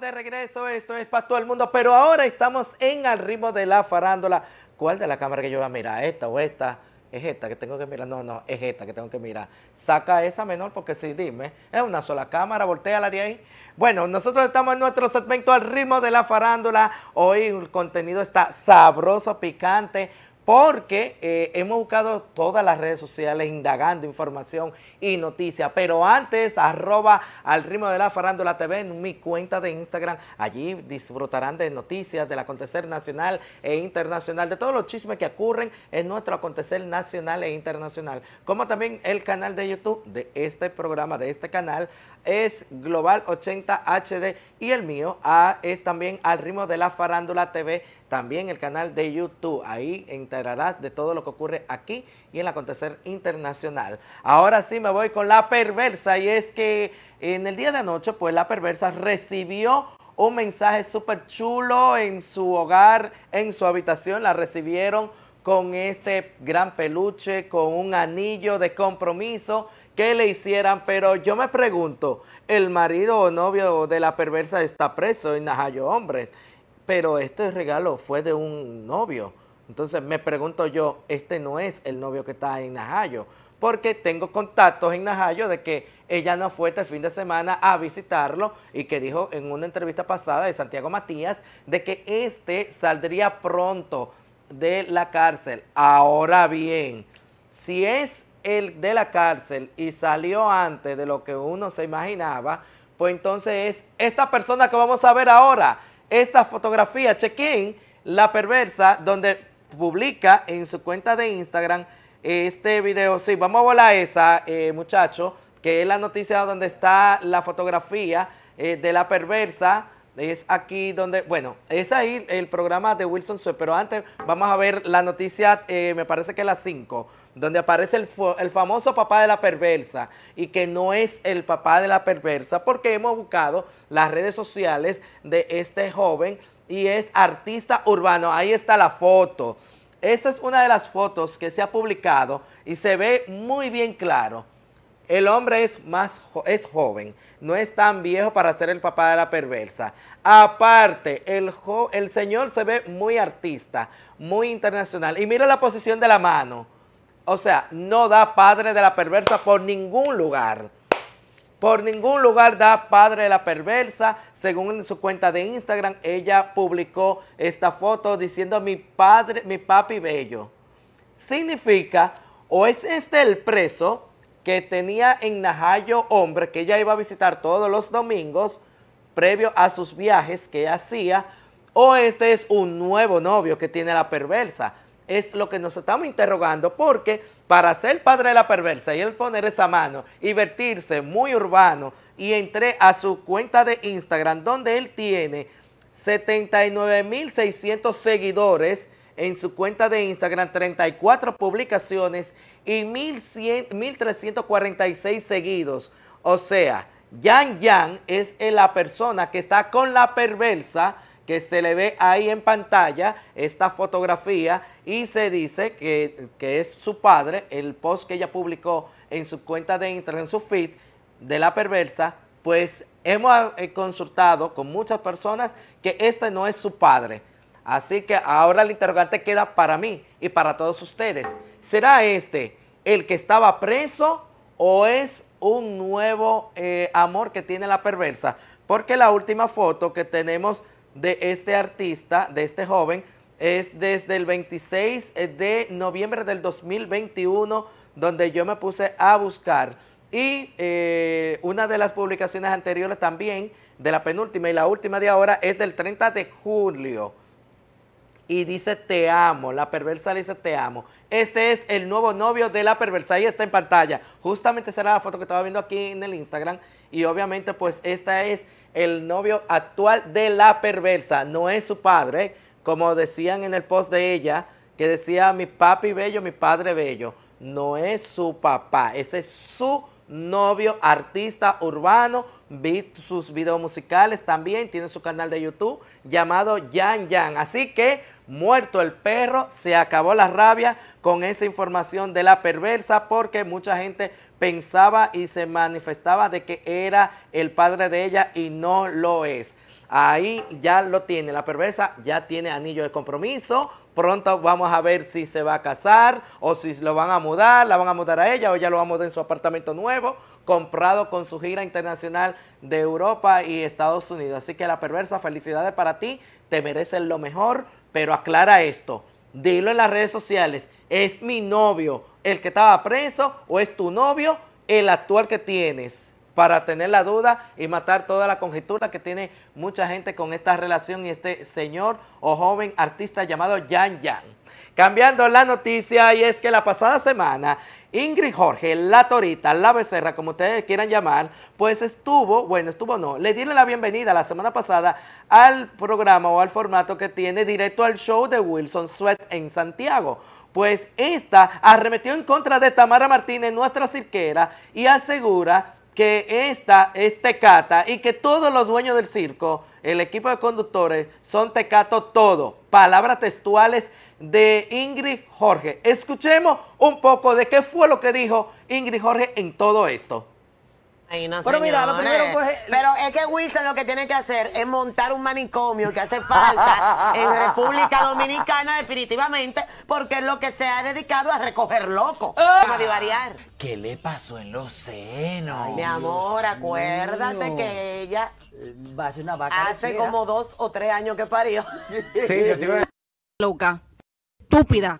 de regreso, esto es para todo el mundo, pero ahora estamos en el ritmo de la farándula. ¿Cuál de la cámara que yo voy a mirar? ¿Esta o esta? Es esta que tengo que mirar. No, no, es esta que tengo que mirar. Saca esa menor porque si dime, es una sola cámara, voltea la de ahí. Bueno, nosotros estamos en nuestro segmento al ritmo de la farándula. Hoy el contenido está sabroso, picante porque eh, hemos buscado todas las redes sociales indagando información y noticias. Pero antes, arroba al ritmo de la farándula TV en mi cuenta de Instagram. Allí disfrutarán de noticias del acontecer nacional e internacional, de todos los chismes que ocurren en nuestro acontecer nacional e internacional. Como también el canal de YouTube de este programa, de este canal, es Global 80 HD y el mío es también al ritmo de la farándula TV, también el canal de YouTube. Ahí enterarás de todo lo que ocurre aquí y en el acontecer internacional. Ahora sí me voy con la perversa y es que en el día de anoche pues la perversa recibió un mensaje súper chulo en su hogar, en su habitación. La recibieron con este gran peluche, con un anillo de compromiso que le hicieran, pero yo me pregunto, el marido o novio de la perversa está preso en Najayo Hombres, pero este regalo fue de un novio. Entonces me pregunto yo, este no es el novio que está en Najayo, porque tengo contactos en Najayo de que ella no fue este fin de semana a visitarlo y que dijo en una entrevista pasada de Santiago Matías de que este saldría pronto de la cárcel. Ahora bien, si es el de la cárcel y salió antes de lo que uno se imaginaba, pues entonces es esta persona que vamos a ver ahora, esta fotografía, check-in, la perversa, donde publica en su cuenta de Instagram este video. Sí, vamos a volar esa, eh, muchacho, que es la noticia donde está la fotografía eh, de la perversa es aquí donde, bueno, es ahí el programa de Wilson Sue, pero antes vamos a ver la noticia, eh, me parece que es la 5, donde aparece el, famoso papá de la perversa y que no es el papá de la perversa porque hemos buscado las redes sociales de este joven y es artista urbano, ahí está la foto. Esta es una de las fotos que se ha publicado y se ve muy bien claro el hombre es más es joven, no es tan viejo para ser el papá de la perversa. Aparte, el, el señor se ve muy artista, muy internacional. Y mira la posición de la mano. O sea, no da padre de la perversa por ningún lugar. Por ningún lugar da padre de la perversa. Según su cuenta de Instagram, ella publicó esta foto diciendo mi padre, mi papi bello. Significa, o es este el preso que tenía en Najayo hombre que ella iba a visitar todos los domingos previo a sus viajes que hacía, o este es un nuevo novio que tiene la perversa. Es lo que nos estamos interrogando porque para ser padre de la perversa y él poner esa mano y vertirse muy urbano y entré a su cuenta de Instagram donde él tiene 79.600 seguidores en su cuenta de Instagram 34 publicaciones y 1.346 seguidos. O sea, Yan Yan es eh, la persona que está con la perversa que se le ve ahí en pantalla esta fotografía y se dice que, que es su padre, el post que ella publicó en su cuenta de Instagram, en su feed de la perversa, pues hemos eh, consultado con muchas personas que este no es su padre. Así que ahora el interrogante queda para mí y para todos ustedes. ¿Será este el que estaba preso o es un nuevo eh, amor que tiene la perversa? Porque la última foto que tenemos de este artista, de este joven, es desde el 26 de noviembre del 2021, donde yo me puse a buscar. Y eh, una de las publicaciones anteriores también, de la penúltima y la última de ahora, es del 30 de julio y dice te amo. La perversa dice te amo. Este es el nuevo novio de la perversa Ahí está en pantalla. Justamente será era la foto que estaba viendo aquí en el Instagram. Y obviamente pues esta es el novio actual de la perversa. No es su padre, como decían en el post de ella, que decía mi papi bello, mi padre bello. No es su papá, ese es su novio, artista urbano, vi sus videos musicales también, tiene su canal de YouTube llamado Yan Yan. Así que muerto el perro, se acabó la rabia con esa información de la perversa porque mucha gente pensaba y se manifestaba de que era el padre de ella y no lo es. Ahí ya lo tiene, la perversa ya tiene anillo de compromiso. Pronto vamos a ver si se va a casar o si lo van a mudar, la van a mudar a ella o ya lo va a mudar en su apartamento nuevo, comprado con su gira internacional de Europa y Estados Unidos. Así que la perversa, felicidades para ti, te mereces lo mejor, pero aclara esto, dilo en las redes sociales, ¿es mi novio el que estaba preso o es tu novio el actual que tienes? para tener la duda y matar toda la conjetura que tiene mucha gente con esta relación y este señor o joven artista llamado Yan Yan. Cambiando la noticia y es que la pasada semana Ingrid Jorge, la Torita, la Becerra, como ustedes quieran llamar, pues estuvo, bueno, estuvo no, le dieron la bienvenida la semana pasada al programa o al formato que tiene directo al show de Wilson Sweat en Santiago. Pues esta arremetió en contra de Tamara Martínez, nuestra cirquera, y asegura que esta es tecata y que todos los dueños del circo, el equipo de conductores, son tecato todo. Palabras textuales de Ingrid Jorge. Escuchemos un poco de qué fue lo que dijo Ingrid Jorge en todo esto pero mira, lo Pero es que Wilson lo que tiene que hacer es montar un manicomio que hace falta en República Dominicana, definitivamente, porque es lo que se ha dedicado a recoger loco. a ah. divariar ¿Qué le pasó en los senos? mi amor, acuérdate que ella. Va una vaca. Hace como dos o tres años que parió. Sí, yo Loca. Estúpida.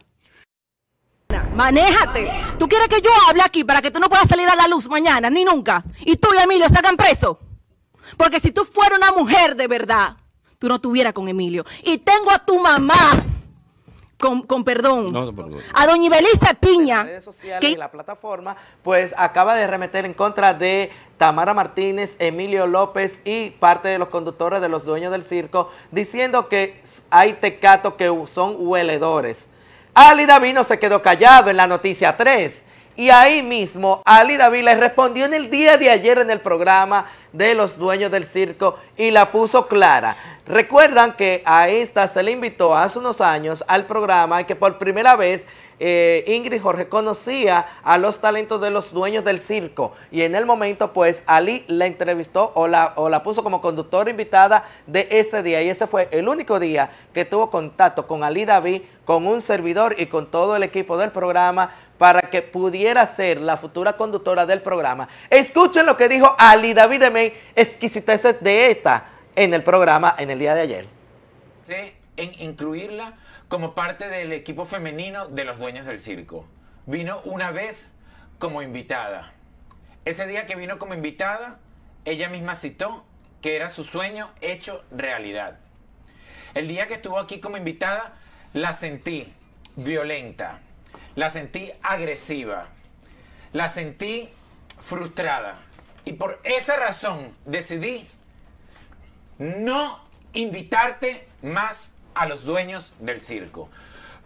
Manéjate. ¿Tú quieres que yo hable aquí para que tú no puedas salir a la luz mañana, ni nunca? Y tú y Emilio sacan preso. Porque si tú fueras una mujer de verdad, tú no estuvieras con Emilio. Y tengo a tu mamá. Con, perdón, a doña Ibeliza Piña. que... la plataforma, pues acaba de remeter en contra de Tamara Martínez, Emilio López y parte de los conductores de los dueños del circo, diciendo que hay tecatos que son hueledores. Ali Davino se quedó callado en la noticia 3 y ahí mismo, Ali David le respondió en el día de ayer en el programa de los dueños del circo y la puso clara. Recuerdan que a esta se le invitó hace unos años al programa y que por primera vez eh, Ingrid Jorge conocía a los talentos de los dueños del circo y en el momento pues Ali la entrevistó o la, o la puso como conductora invitada de ese día y ese fue el único día que tuvo contacto con Ali David, con un servidor y con todo el equipo del programa para que pudiera ser la futura conductora del programa. Escuchen lo que dijo Ali David May, exquisiteces de ETA, en el programa en el día de ayer. en incluirla como parte del equipo femenino de los dueños del circo. Vino una vez como invitada. Ese día que vino como invitada, ella misma citó que era su sueño hecho realidad. El día que estuvo aquí como invitada, la sentí violenta, la sentí agresiva, la sentí frustrada. Y por esa razón decidí no invitarte más a los dueños del circo.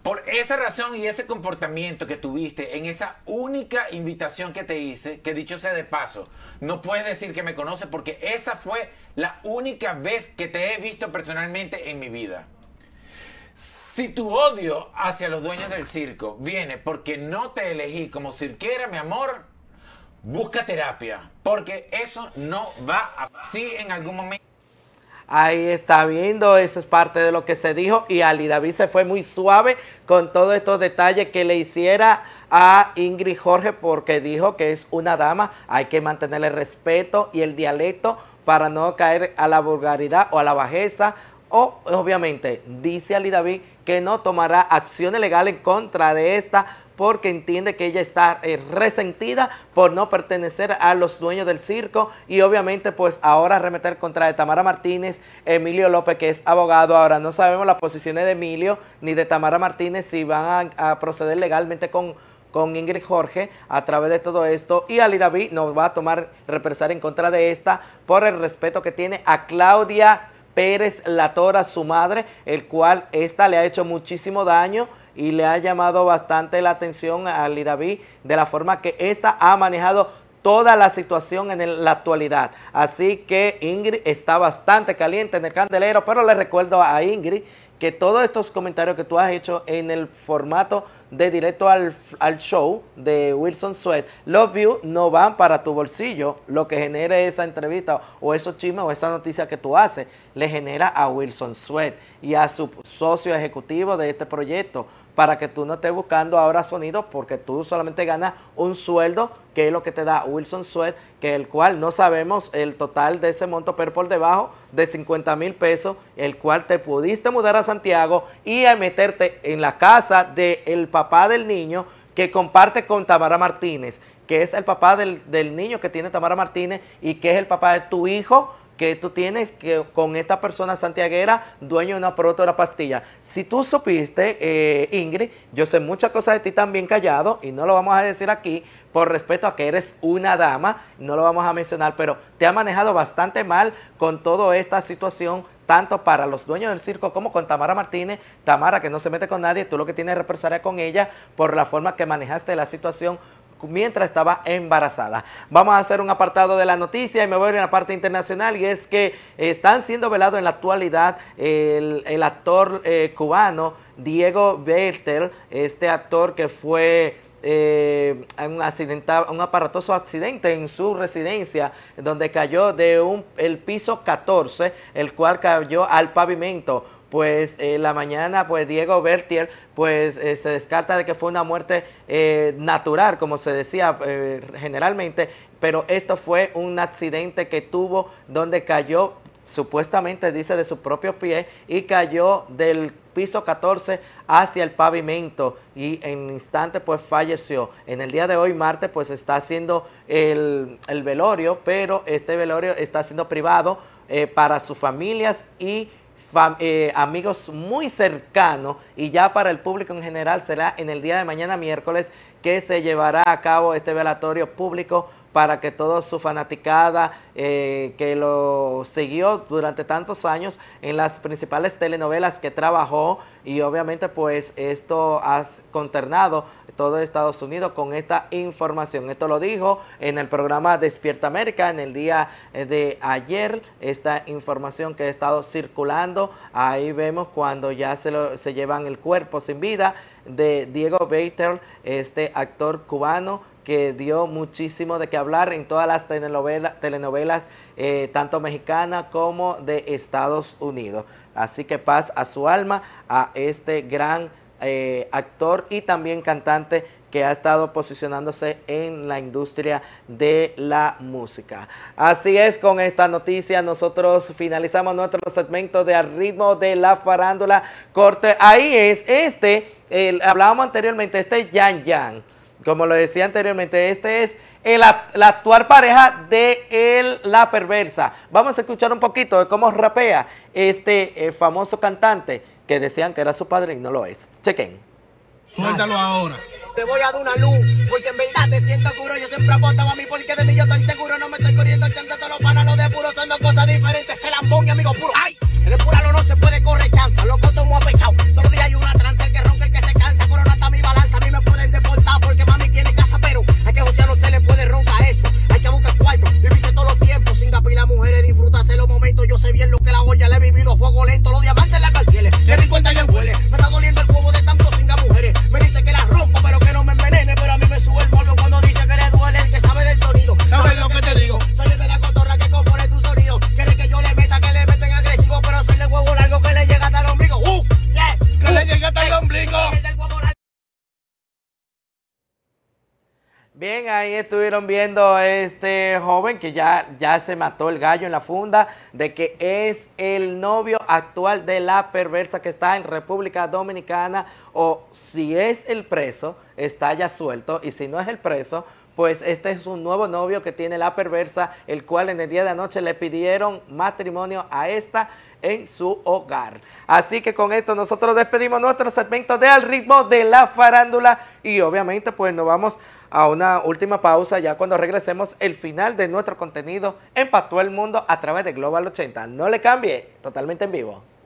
Por esa razón y ese comportamiento que tuviste en esa única invitación que te hice, que dicho sea de paso, no puedes decir que me conoces porque esa fue la única vez que te he visto personalmente en mi vida. Si tu odio hacia los dueños del circo viene porque no te elegí como cirquera, mi amor, busca terapia, porque eso no va a así en algún momento. Ahí está viendo, eso es parte de lo que se dijo y Ali David se fue muy suave con todos estos detalles que le hiciera a Ingrid Jorge porque dijo que es una dama, hay que mantenerle el respeto y el dialecto para no caer a la vulgaridad o a la bajeza o obviamente dice Ali David que no tomará acciones legales en contra de esta porque entiende que ella está eh, resentida por no pertenecer a los dueños del circo y obviamente pues ahora remeter contra de Tamara Martínez, Emilio López que es abogado, ahora no sabemos las posiciones de Emilio ni de Tamara Martínez si van a, proceder legalmente con, con Ingrid Jorge a través de todo esto y Ali David nos va a tomar represar en contra de esta por el respeto que tiene a Claudia Pérez Latora, su madre, el cual esta le ha hecho muchísimo daño y le ha llamado bastante la atención a Liraví de la forma que esta ha manejado toda la situación en la actualidad. Así que Ingrid está bastante caliente en el candelero, pero le recuerdo a Ingrid que todos estos comentarios que tú has hecho en el formato de directo al, al show de Wilson Sweat, los views no van para tu bolsillo, lo que genere esa entrevista o esos chismes o esa noticia que tú haces, le genera a Wilson Sweat y a su socio ejecutivo de este proyecto para que tú no estés buscando ahora sonido, porque tú solamente ganas un sueldo, que es lo que te da Wilson Sweat, que el cual no sabemos el total de ese monto, pero por debajo de 50 mil pesos, el cual te pudiste mudar a Santiago y a meterte en la casa del papá del niño que comparte con Tamara Martínez, que es el papá del, del niño que tiene Tamara Martínez y que es el papá de tu hijo que tú tienes que, con esta persona santiaguera, dueño de una prótora pastilla. Si tú supiste, eh, Ingrid, yo sé muchas cosas de ti también callado y no lo vamos a decir aquí por respeto a que eres una dama, no lo vamos a mencionar, pero te ha manejado bastante mal con toda esta situación tanto para los dueños del circo como con Tamara Martínez. Tamara, que no se mete con nadie, tú lo que tienes es con ella por la forma que manejaste la situación mientras estaba embarazada. Vamos a hacer un apartado de la noticia y me voy a ir a la parte internacional y es que están siendo velados en la actualidad el, actor eh, cubano Diego Bertel, este actor que fue... Eh, un, accidentado, un aparatoso accidente en su residencia, donde cayó de un, el piso 14, el cual cayó al pavimento pues eh, la mañana, pues Diego Bertier, pues eh, se descarta de que fue una muerte eh, natural, como se decía generalmente, pero esto fue un accidente que tuvo donde cayó, supuestamente dice, de su propio pie y cayó del piso 14 hacia el pavimento y en instante pues falleció. En el día de hoy, martes, pues está haciendo el, el velorio, pero este velorio está siendo privado para sus familias y eh, amigos muy cercanos y ya para el público en general será en el día de mañana miércoles que se llevará a cabo este velatorio público para que toda su fanaticada eh, que lo siguió durante tantos años en las principales telenovelas que trabajó y obviamente pues esto ha conternado todo Estados Unidos con esta información. Esto lo dijo en el programa Despierta América en el día eh, de ayer, esta información que ha estado circulando. Ahí vemos cuando ya se, se llevan el cuerpo sin vida de Diego Bater, este actor cubano que dio muchísimo de qué hablar en todas las telenovelas, eh, tanto mexicana como de Estados Unidos. Así que paz a su alma, a este gran eh, actor y también cantante que ha estado posicionándose en la industria de la música. Así es, con esta noticia nosotros finalizamos nuestro segmento de Al ritmo de la farándula corte. Ahí es, este, el, hablábamos anteriormente, este Yan Yan. Como lo decía anteriormente, este es la actual pareja de el, La Perversa. Vamos a escuchar un poquito de cómo rapea este eh, famoso cantante que decían que era su padre y no lo es. Chequen. Suéltalo ahora. Te voy a dar una luz, porque en verdad te siento duro. Yo siempre apostaba a mí porque de mí yo estoy seguro. No me estoy corriendo el Todos los panas, de puro son dos cosas diferentes. Se lambón y amigo puro. Ay, el puralo, no se puede correr chanza. Loco, tomo apechado. Todos los días hay una que. boletos, los diamantes. estuvieron viendo este joven que ya, ya se mató el gallo en la funda, de que es el novio actual de la perversa que está en República Dominicana, o si es el preso, está ya suelto, y si no es el preso, pues este es un nuevo novio que tiene la perversa, el cual en el día de anoche le pidieron matrimonio a esta en su hogar. Así que con esto nosotros despedimos nuestro segmento de Al ritmo de la farándula y obviamente pues nos vamos a una última pausa ya cuando regresemos el final de nuestro contenido en el Mundo a través de Global 80. No le cambie, totalmente en vivo.